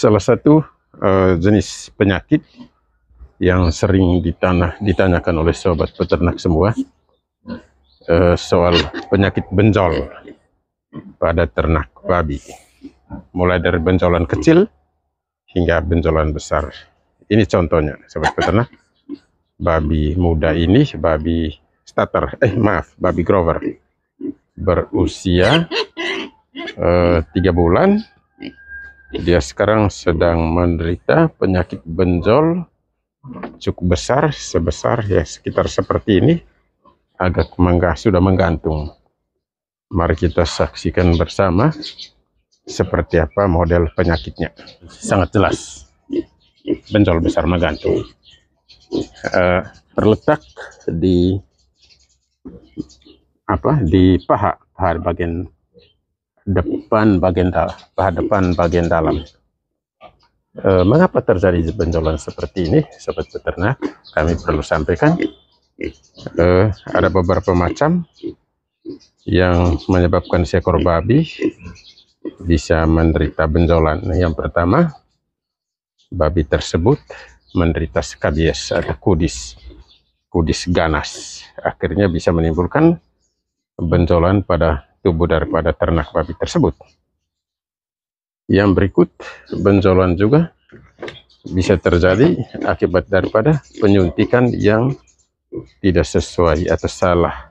salah satu uh, jenis penyakit yang sering ditanya, ditanyakan oleh sobat peternak semua uh, soal penyakit benjol pada ternak babi mulai dari benjolan kecil hingga benjolan besar ini contohnya sobat peternak babi muda ini babi starter eh maaf babi grover berusia eh, tiga bulan dia sekarang sedang menderita penyakit benjol cukup besar sebesar ya sekitar seperti ini agak menggah sudah menggantung mari kita saksikan bersama seperti apa model penyakitnya sangat jelas benjol besar menggantung uh, terletak di apa di paha paha bagian depan bagian dalam, depan bagian dalam. E, mengapa terjadi benjolan seperti ini, sobat peternak? Kami perlu sampaikan e, ada beberapa macam yang menyebabkan seekor babi bisa menderita benjolan. Yang pertama, babi tersebut menderita skabies atau kudis, kudis ganas. Akhirnya bisa menimbulkan benjolan pada tubuh daripada ternak babi tersebut yang berikut benjolan juga bisa terjadi akibat daripada penyuntikan yang tidak sesuai atau salah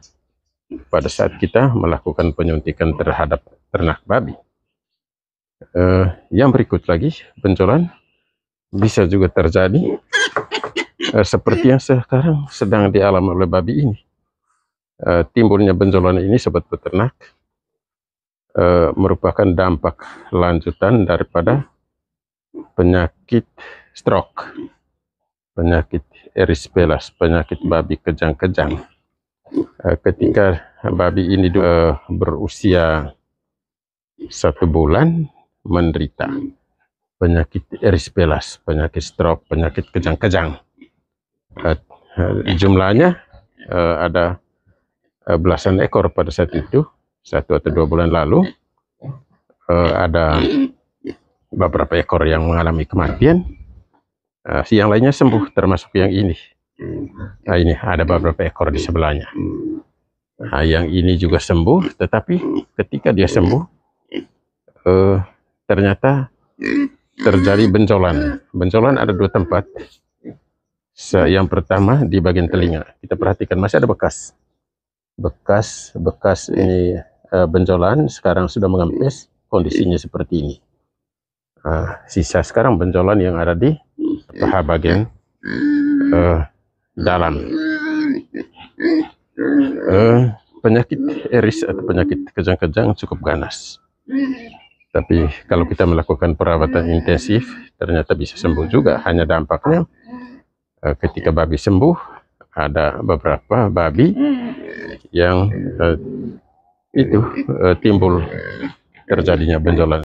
pada saat kita melakukan penyuntikan terhadap ternak babi uh, yang berikut lagi benjolan bisa juga terjadi uh, seperti yang sekarang sedang dialami oleh babi ini uh, timbulnya benjolan ini sobat peternak e, merupakan dampak lanjutan daripada penyakit stroke, penyakit erispelas, penyakit babi kejang-kejang. E, ketika babi ini e, berusia satu bulan menderita penyakit erispelas, penyakit stroke, penyakit kejang-kejang. E, jumlahnya ada belasan ekor pada saat itu satu atau dua bulan lalu uh, ada beberapa ekor yang mengalami kematian uh, si yang lainnya sembuh termasuk yang ini nah ini ada beberapa ekor di sebelahnya nah yang ini juga sembuh tetapi ketika dia sembuh uh, ternyata terjadi bencolan bencolan ada dua tempat yang pertama di bagian telinga kita perhatikan masih ada bekas bekas bekas ini uh, benjolan sekarang sudah mengempes iya. kondisinya iya. seperti ini uh, sisa sekarang benjolan yang ada di paha bagian uh, dalam uh, penyakit eris atau penyakit kejang-kejang cukup ganas tapi kalau kita melakukan perawatan intensif ternyata bisa sembuh juga hanya dampaknya uh, ketika babi sembuh ada beberapa babi hmm. yang uh, itu eh, timbul terjadinya benjolan